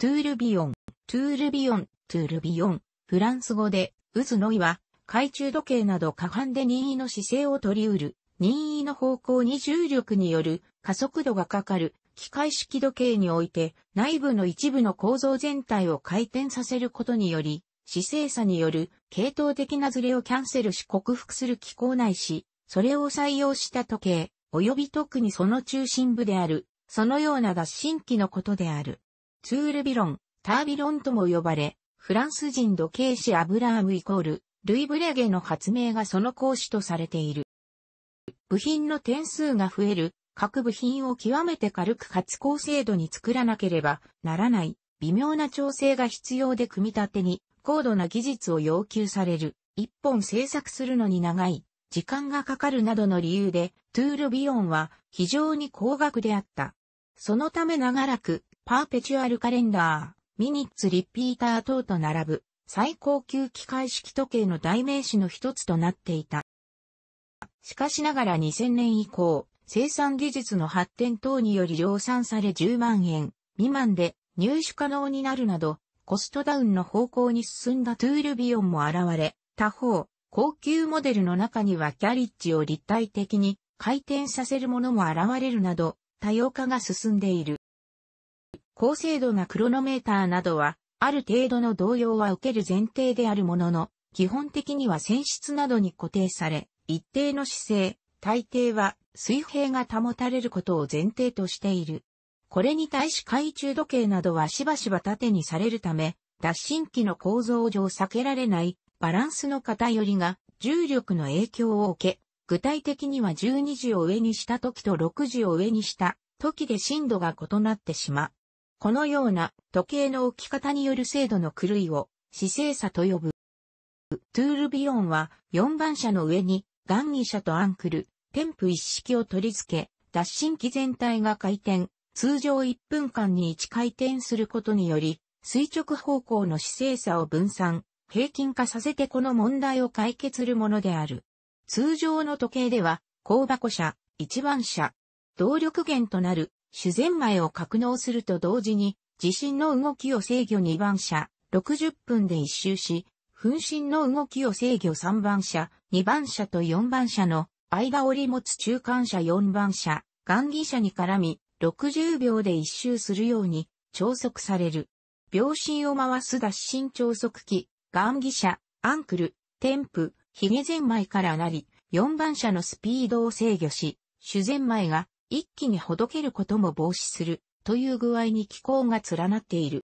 トゥールビヨン、トゥールビヨン、トゥールビヨン、フランス語で、渦のいは、懐中時計など下半で任意の姿勢を取り得る、任意の方向に重力による加速度がかかる機械式時計において内部の一部の構造全体を回転させることにより姿勢差による系統的なズレをキャンセルし克服する機構ないし、それを採用した時計、及び特にその中心部である、そのような脱進機のことである。ツールビロン、タービロンとも呼ばれ、フランス人度計イアブラームイコール、ルイ・ブレゲの発明がその講師とされている。部品の点数が増える、各部品を極めて軽くかつ高精度に作らなければならない、微妙な調整が必要で組み立てに、高度な技術を要求される、一本製作するのに長い、時間がかかるなどの理由で、トゥールビヨンは非常に高額であった。そのため長らくパーペチュアルカレンダー、ミニッツリピーター等と並ぶ最高級機械式時計の代名詞の一つとなっていた。しかしながら2000年以降、生産技術の発展等により量産され10万円未満で入手可能になるなど、コストダウンの方向に進んだトゥールビオンも現れ、他方、高級モデルの中にはキャリッジを立体的に回転させるものも現れるなど、多様化が進んでいる。高精度なクロノメーターなどは、ある程度の動揺は受ける前提であるものの、基本的には船室などに固定され、一定の姿勢、大抵は水平が保たれることを前提としている。これに対し懐中時計などはしばしば縦にされるため、脱進機の構造上避けられないバランスの偏りが重力の影響を受け、具体的には12時を上にした時と6時を上にした時で震度が異なってしまう。このような時計の置き方による精度の狂いを姿勢差と呼ぶ。トゥールビヨンは4番車の上にガンギ車とアンクル、テンプ一式を取り付け、脱進機全体が回転、通常1分間に1回転することにより、垂直方向の姿勢差を分散、平均化させてこの問題を解決するものである。通常の時計では、高箱車、1番車、動力源となる主前前を格納すると同時に、地震の動きを制御2番車、60分で一周し、噴震の動きを制御3番車、2番車と4番車の間折り持つ中間車4番車、雁木車に絡み、60秒で一周するように、超速される。秒針を回す脱進超速機、雁木車、アンクル、テンプ、ヒゲ前前からなり、4番車のスピードを制御し、主前前が一気にほどけることも防止するという具合に気候が連なっている。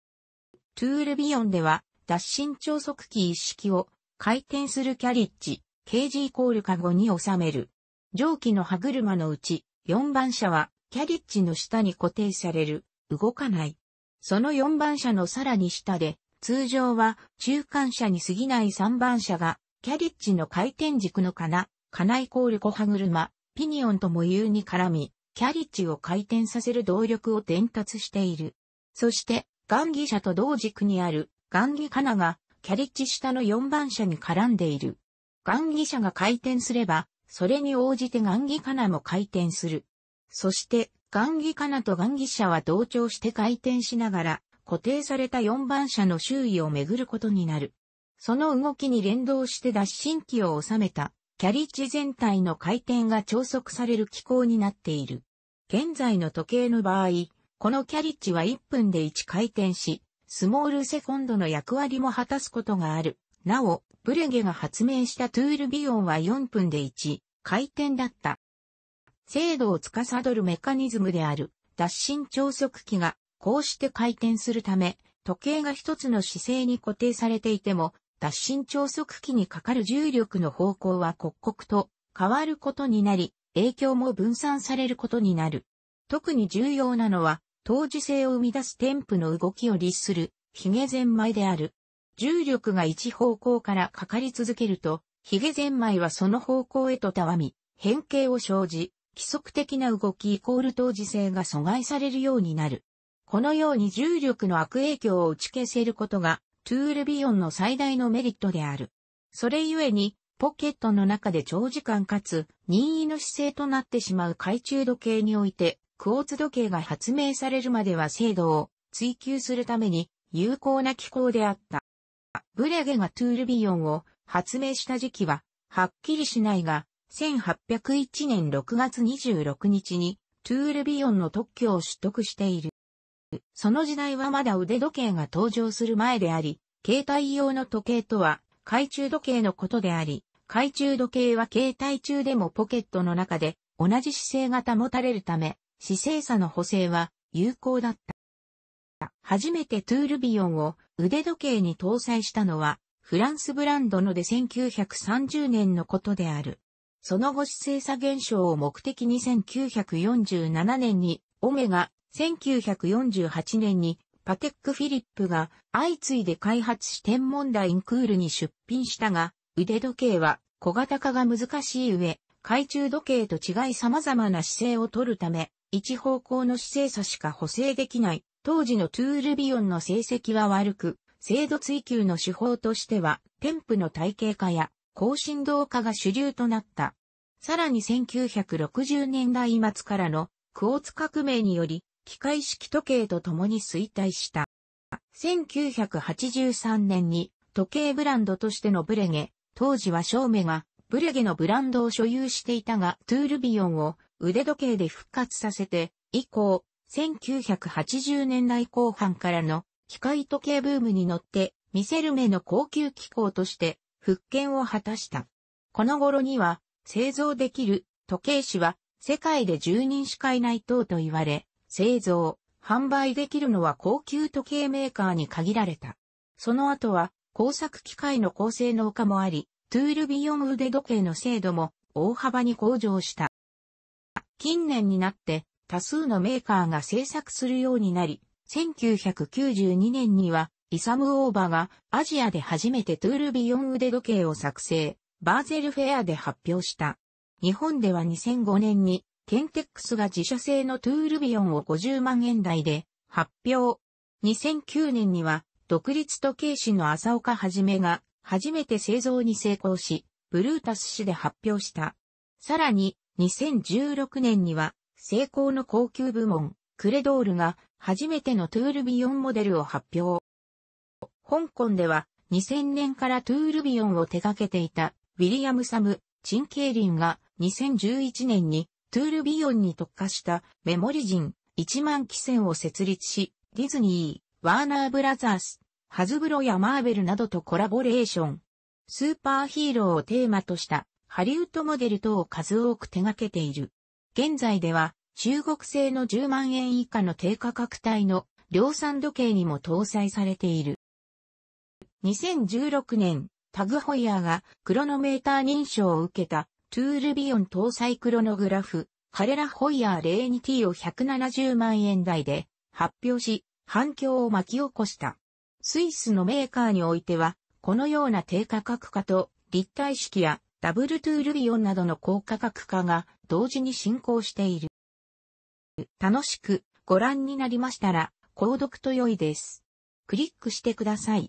トゥールビヨンでは、脱進超速機一式を回転するキャリッジ、KG コールカゴに収める。蒸気の歯車のうち、4番車はキャリッジの下に固定される、動かない。その4番車のさらに下で、通常は中間車に過ぎない3番車が、キャリッジの回転軸の金、金イコール小歯車、ピニオンとも言うに絡み、キャリッジを回転させる動力を伝達している。そして、ガンギ車と同軸にあるガンギカナがキャリッジ下の4番車に絡んでいる。ガンギ車が回転すれば、それに応じてガンギカナも回転する。そして、ガンギカナとガンギ車は同調して回転しながら、固定された4番車の周囲を巡ることになる。その動きに連動して脱進機を収めたキャリッジ全体の回転が調速される機構になっている。現在の時計の場合、このキャリッジは1分で1回転し、スモールセコンドの役割も果たすことがある。なお、ブレゲが発明したトゥールビヨンは4分で1回転だった。精度を司るメカニズムである脱進調速機がこうして回転するため、時計が一つの姿勢に固定されていても、脱身超速機にかかる重力の方向は刻々と変わることになり、影響も分散されることになる。特に重要なのは、当時性を生み出すテンプの動きを律する、ヒゲゼンマイである。重力が一方向からかかり続けると、ヒゲゼンマイはその方向へとたわみ、変形を生じ、規則的な動きイコール当時性が阻害されるようになる。このように重力の悪影響を打ち消せることがトゥールビヨンの最大のメリットである。それゆえに、ポケットの中で長時間かつ任意の姿勢となってしまう懐中時計において、クォーツ時計が発明されるまでは精度を追求するために有効な機構であった。ブレゲがトゥールビヨンを発明した時期は、はっきりしないが、1801年6月26日にトゥールビヨンの特許を取得している。その時代はまだ腕時計が登場する前であり、携帯用の時計とは、懐中時計のことであり、懐中時計は携帯中でもポケットの中で同じ姿勢が保たれるため、姿勢差の補正は有効だった。初めてトゥールビヨンを腕時計に搭載したのは、フランスブランドので1930年のことである。その後姿勢差減少を目的に1947年にオメガ1948年にパテック・フィリップが相次いで開発し天文台インクールに出品したが、腕時計は小型化が難しい上、懐中時計と違い様々な姿勢を取るため、一方向の姿勢差しか補正できない。当時のトゥールビヨンの成績は悪く、精度追求の手法としては、添付の体系化や高振動化が主流となった。さらに1960年代末からのクォーツ革命により、機械式時計と共に衰退した。1983年に時計ブランドとしてのブレゲ、当時は正メがブレゲのブランドを所有していたがトゥールビヨンを腕時計で復活させて、以降、1980年代後半からの機械時計ブームに乗ってミセルメの高級機構として復権を果たした。この頃には製造できる時計師は世界で10人しかいない等と言われ、製造、販売できるのは高級時計メーカーに限られた。その後は工作機械の高性能化もあり、トゥールビヨン腕時計の精度も大幅に向上した。近年になって多数のメーカーが制作するようになり、1992年にはイサム・オーバがアジアで初めてトゥールビヨン腕時計を作成、バーゼルフェアで発表した。日本では2005年にケンテックスが自社製のトゥールビオンを50万円台で発表。2009年には、独立時計師の浅岡はじめが、初めて製造に成功し、ブルータス氏で発表した。さらに、2016年には、成功の高級部門、クレドールが、初めてのトゥールビヨンモデルを発表。香港では、2000年からトゥールビヨンを手掛けていた、ウィリアム・サム・チンケイリンが、2011年に、トゥールビヨンに特化したメモリ人1万機船を設立し、ディズニー、ワーナーブラザース、ハズブロやマーベルなどとコラボレーション。スーパーヒーローをテーマとしたハリウッドモデル等を数多く手掛けている。現在では中国製の10万円以下の低価格帯の量産時計にも搭載されている。2016年、タグホイヤーがクロノメーター認証を受けたトゥールビオン搭載クロノグラフ、ハレラホイヤー 02T を170万円台で発表し、反響を巻き起こした。スイスのメーカーにおいては、このような低価格化と立体式やダブルトゥールビオンなどの高価格化が同時に進行している。楽しくご覧になりましたら、購読と良いです。クリックしてください。